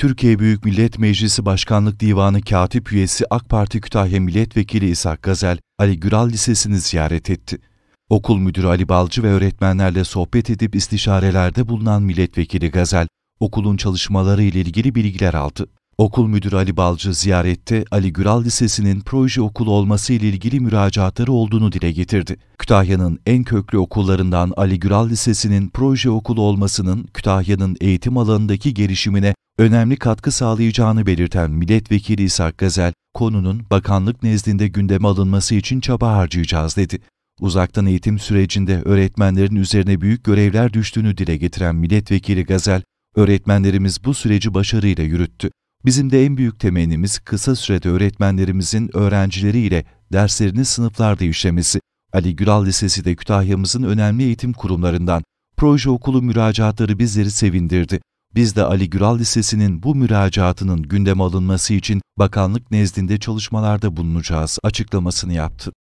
Türkiye Büyük Millet Meclisi Başkanlık Divanı Katip Üyesi AK Parti Kütahya Milletvekili İshak Gazel, Ali Güral Lisesi'ni ziyaret etti. Okul müdürü Ali Balcı ve öğretmenlerle sohbet edip istişarelerde bulunan milletvekili Gazel, okulun çalışmaları ile ilgili bilgiler aldı. Okul müdürü Ali Balcı ziyarette Ali Güral Lisesi'nin proje okulu olması ile ilgili müracaatları olduğunu dile getirdi. Kütahya'nın en köklü okullarından Ali Güral Lisesi'nin proje okulu olmasının Kütahya'nın eğitim alanındaki gelişimine önemli katkı sağlayacağını belirten Milletvekili İshak Gazel, konunun bakanlık nezdinde gündeme alınması için çaba harcayacağız dedi. Uzaktan eğitim sürecinde öğretmenlerin üzerine büyük görevler düştüğünü dile getiren Milletvekili Gazel, öğretmenlerimiz bu süreci başarıyla yürüttü. Bizim de en büyük temennimiz kısa sürede öğretmenlerimizin öğrencileriyle derslerini sınıflarda işlemesi, Ali Güral Lisesi de Kütahya'mızın önemli eğitim kurumlarından. Proje okulu müracaatları bizleri sevindirdi. Biz de Ali Güral Lisesi'nin bu müracaatının gündeme alınması için bakanlık nezdinde çalışmalarda bulunacağız açıklamasını yaptı.